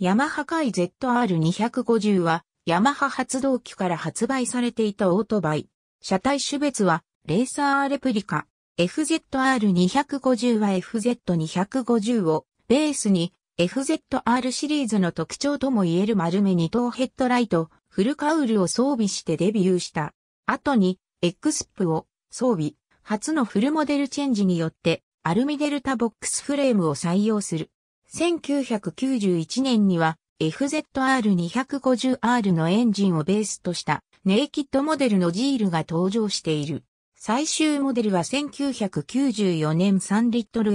ヤマハ海 ZR250 は、ヤマハ発動機から発売されていたオートバイ。車体種別は、レーサーレプリカ。FZR250 は FZ250 をベースに FZR シリーズの特徴ともいえる丸目二等ヘッドライト、フルカウルを装備してデビューした。後に、XP を装備、初のフルモデルチェンジによって、アルミデルタボックスフレームを採用する。1991年には FZR250R のエンジンをベースとしたネイキッドモデルのジールが登場している。最終モデルは1994年3リットル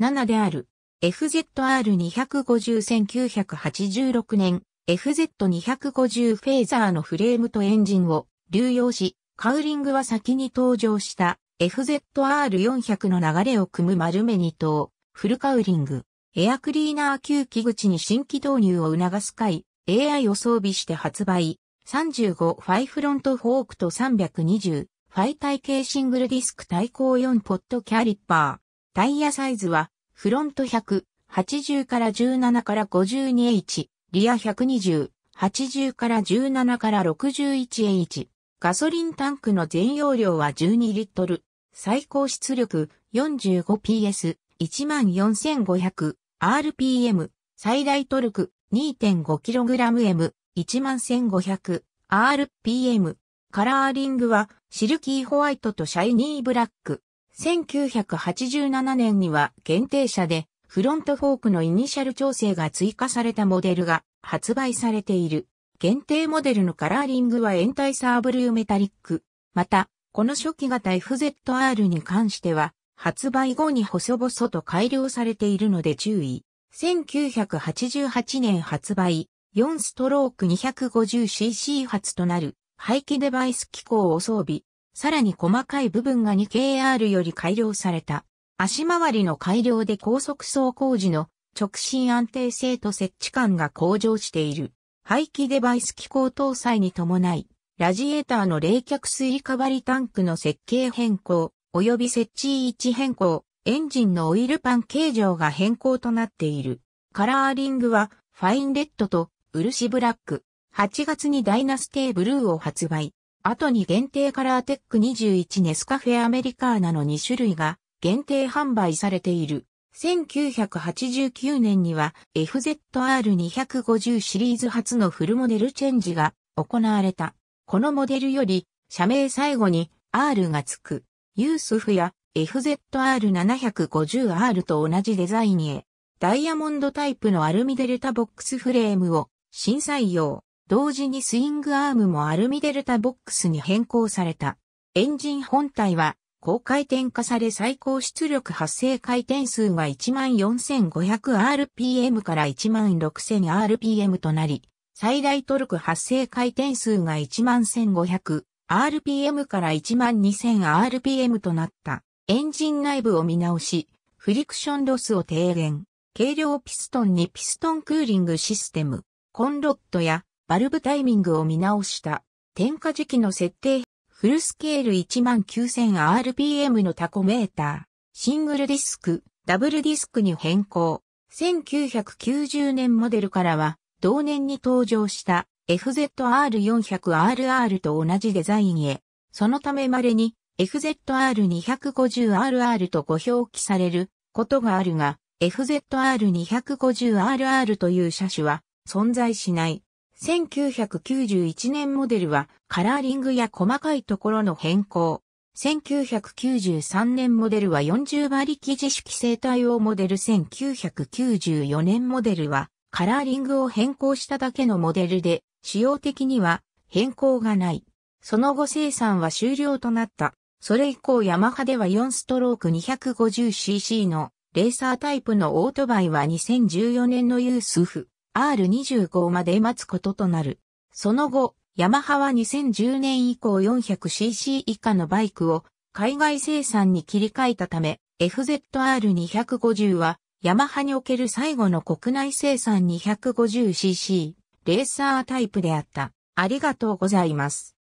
N7 である。FZR2501986 年 FZ250 フェーザーのフレームとエンジンを流用し、カウリングは先に登場した FZR400 の流れを組む丸目2等フルカウリング。エアクリーナー吸機口に新規導入を促す会 AI を装備して発売。35ファイフロントフォークと320ファイ体系シングルディスク対抗4ポットキャリッパー。タイヤサイズはフロント100、80から17から 52H、リア120、80から17から 61H。ガソリンタンクの全容量は12リットル。最高出力 45PS、14500。RPM、最大トルク 2.5kgm、11500、RPM。カラーリングは、シルキーホワイトとシャイニーブラック。1987年には限定車で、フロントフォークのイニシャル調整が追加されたモデルが発売されている。限定モデルのカラーリングはエンタイサーブルーメタリック。また、この初期型 FZR に関しては、発売後に細々と改良されているので注意。1988年発売、4ストローク 250cc 発となる排気デバイス機構を装備、さらに細かい部分が 2KR より改良された。足回りの改良で高速走行時の直進安定性と設置感が向上している。排気デバイス機構搭載に伴い、ラジエーターの冷却水リカバリタンクの設計変更、及び設置位置変更、エンジンのオイルパン形状が変更となっている。カラーリングはファインレッドと漆ブラック。8月にダイナステーブルーを発売。後に限定カラーテック21ネスカフェアメリカーナの2種類が限定販売されている。1989年には FZR250 シリーズ初のフルモデルチェンジが行われた。このモデルより社名最後に R がつく。ユースフや FZR750R と同じデザインへ、ダイヤモンドタイプのアルミデルタボックスフレームを新採用。同時にスイングアームもアルミデルタボックスに変更された。エンジン本体は高回転化され最高出力発生回転数は 14,500rpm から 16,000rpm となり、最大トルク発生回転数が11,500 RPM から 12000RPM となった。エンジン内部を見直し、フリクションロスを低減。軽量ピストンにピストンクーリングシステム、コンロットやバルブタイミングを見直した。点火時期の設定、フルスケール 19000RPM のタコメーター、シングルディスク、ダブルディスクに変更。1990年モデルからは、同年に登場した FZR400RR と同じデザインへ、そのため稀に FZR250RR とご表記されることがあるが、FZR250RR という車種は存在しない。1991年モデルはカラーリングや細かいところの変更。1993年モデルは40馬力自主規制対応モデル1994年モデルはカラーリングを変更しただけのモデルで、仕様的には変更がない。その後生産は終了となった。それ以降ヤマハでは4ストローク 250cc のレーサータイプのオートバイは2014年のユースフ R25 まで待つこととなる。その後、ヤマハは2010年以降 400cc 以下のバイクを海外生産に切り替えたため、FZR250 はヤマハにおける最後の国内生産 250cc レーサータイプであった。ありがとうございます。